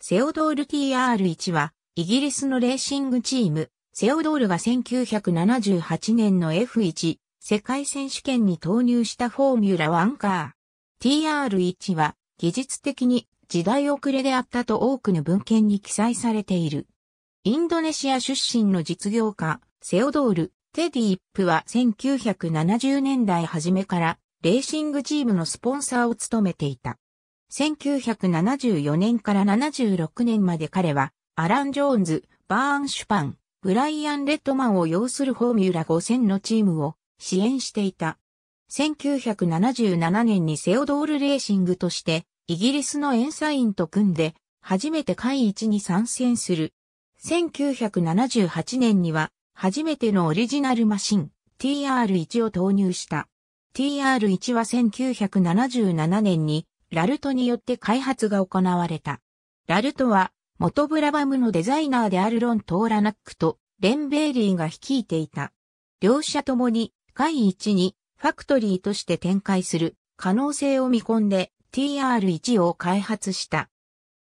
セオドール TR1 は、イギリスのレーシングチーム、セオドールが1978年の F1 世界選手権に投入したフォーミュラ1カー。TR1 は、技術的に時代遅れであったと多くの文献に記載されている。インドネシア出身の実業家、セオドール、テディ・イップは1970年代初めからレーシングチームのスポンサーを務めていた。1974年から76年まで彼は、アラン・ジョーンズ、バーン・シュパン、ブライアン・レッドマンを擁するフォーミュラ5000のチームを支援していた。1977年にセオドール・レーシングとして、イギリスのエンサインと組んで、初めて会一に参戦する。1978年には、初めてのオリジナルマシン、TR1 を投入した。TR1 は1977年にラルトによって開発が行われた。ラルトは、元ブラバムのデザイナーであるロン・トーラナックと、レン・ベーリーが率いていた。両者ともに、会一に、ファクトリーとして展開する可能性を見込んで TR1 を開発した。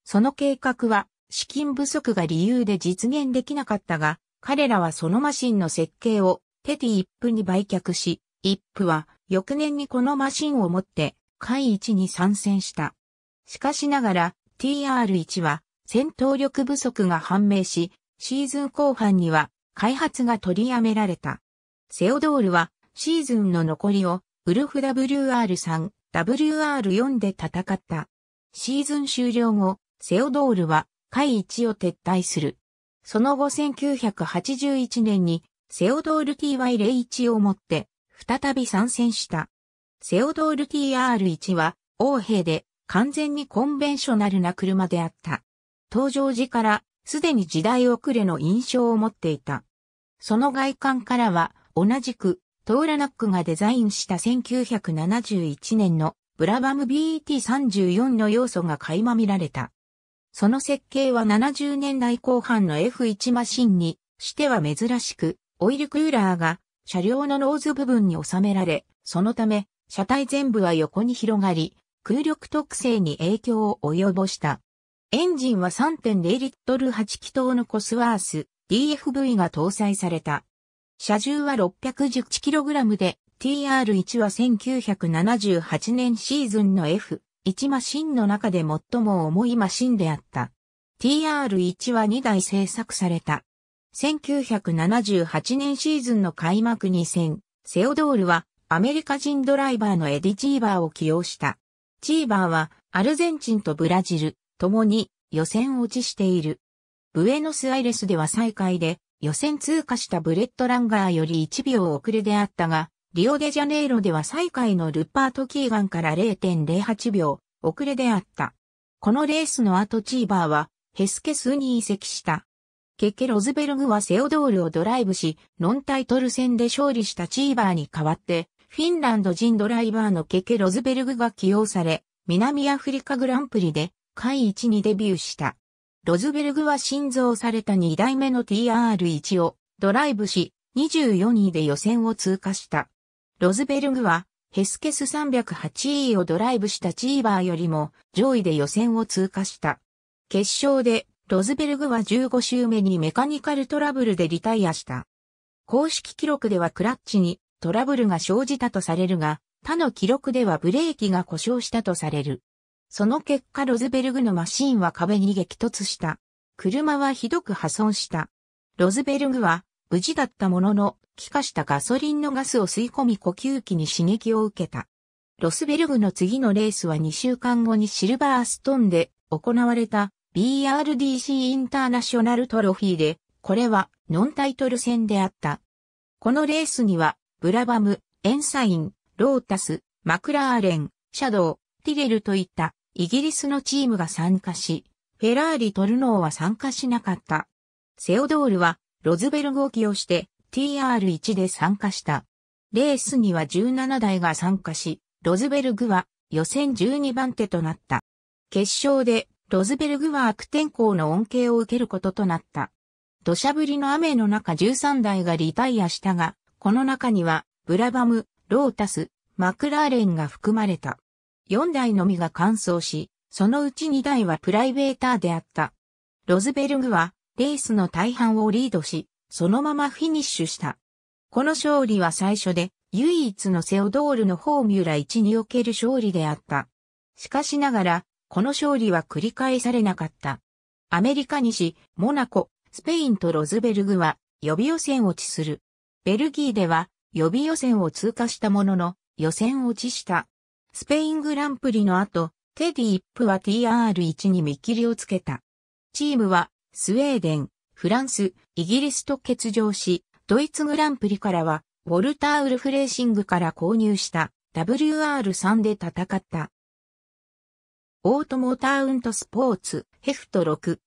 その計画は、資金不足が理由で実現できなかったが、彼らはそのマシンの設計をテティ一夫に売却し、一夫は翌年にこのマシンを持って海一に参戦した。しかしながら TR1 は戦闘力不足が判明し、シーズン後半には開発が取りやめられた。セオドールはシーズンの残りをウルフ WR3、WR4 で戦った。シーズン終了後、セオドールは海一を撤退する。その後1981年にセオドール TY01 をもって再び参戦した。セオドール TR1 は、王兵で完全にコンベンショナルな車であった。登場時からすでに時代遅れの印象を持っていた。その外観からは同じくトーラナックがデザインした1971年のブラバム BET34 の要素が垣間見られた。その設計は70年代後半の F1 マシンにしては珍しく、オイルクーラーが車両のノーズ部分に収められ、そのため車体全部は横に広がり、空力特性に影響を及ぼした。エンジンは3.0リットル8気筒のコスワース DFV が搭載された。車重は 611kg で TR1 は1978年シーズンの F1 マシンの中で最も重いマシンであった。TR1 は2台製作された。1978年シーズンの開幕2戦、セオドールはアメリカ人ドライバーのエディ・チーバーを起用した。チーバーはアルゼンチンとブラジル、共に予選落ちしている。ブエノスアイレスでは最下位で予選通過したブレットランガーより1秒遅れであったが、リオデジャネイロでは最下位のルッパート・キーガンから0.08秒遅れであった。このレースの後チーバーはヘスケスに移籍した。結局ロズベルグはセオドールをドライブし、ノンタイトル戦で勝利したチーバーに代わって、フィンランド人ドライバーのケケ・ロズベルグが起用され、南アフリカグランプリで、下位にデビューした。ロズベルグは新造された2代目の TR1 をドライブし、24位で予選を通過した。ロズベルグは、ヘスケス308位をドライブしたチーバーよりも上位で予選を通過した。決勝で、ロズベルグは15周目にメカニカルトラブルでリタイアした。公式記録ではクラッチにトラブルが生じたとされるが、他の記録ではブレーキが故障したとされる。その結果ロズベルグのマシンは壁に激突した。車はひどく破損した。ロズベルグは無事だったものの、気化したガソリンのガスを吸い込み呼吸器に刺激を受けた。ロスベルグの次のレースは2週間後にシルバーストンで行われた BRDC インターナショナルトロフィーで、これはノンタイトル戦であった。このレースにはブラバム、エンサイン、ロータス、マクラーレン、シャドウ、ティレルといったイギリスのチームが参加し、フェラーリ・トルノーは参加しなかった。セオドールはロズベル号機をして TR1 で参加した。レースには17台が参加し、ロズベルグは予選12番手となった。決勝でロズベルグは悪天候の恩恵を受けることとなった。土砂降りの雨の中13台がリタイアしたが、この中には、ブラバム、ロータス、マクラーレンが含まれた。4台のみが乾燥し、そのうち2台はプライベーターであった。ロズベルグは、レースの大半をリードし、そのままフィニッシュした。この勝利は最初で、唯一のセオドールのフォーミュラ1における勝利であった。しかしながら、この勝利は繰り返されなかった。アメリカ西、モナコ、スペインとロズベルグは予備予選落ちする。ベルギーでは予備予選を通過したものの予選落ちした。スペイングランプリの後、テディ・イップは TR1 に見切りをつけた。チームはスウェーデン、フランス、イギリスと欠場し、ドイツグランプリからはウォルター・ウルフレーシングから購入した WR3 で戦った。オートモーターウントスポーツ、ヘフト6、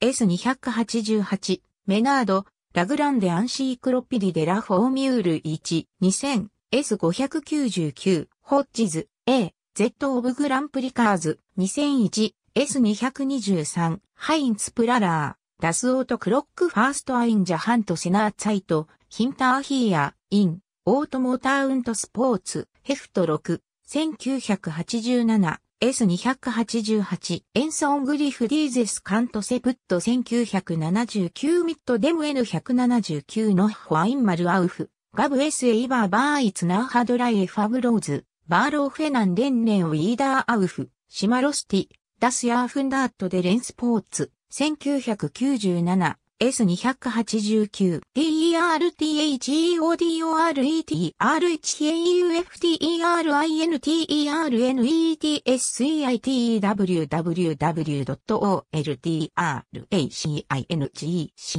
1987S288、メナード、ラグランデ・アンシークロピディ・デ・ラ・フォーミュール1、2000、S599、ホッジズ、A、Z オブグランプリカーズ、2001、S223、ハインツプララー、ダスオートクロックファーストアインジャハントセナーツァイト、ヒンターヒーヤー、イン、オートモーターウントスポーツ、ヘフト6、1987、S288 エンソングリフディーゼスカントセプット1979ミッドデム N179 のホワインマルアウフガブ S エイバーバーイツナーハドライエファブローズバーローフェナンレンネンウィーダーアウフシマロスティダスヤーフンダートデレンスポーツ1997 s 2 0 0 1 9 d e r t h e o d o r e t r h a n t e r n e t s E. i t w w w o l t r A. C. i n g c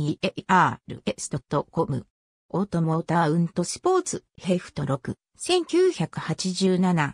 a r s c o m オートモーターウントスポーツヘフト6 1987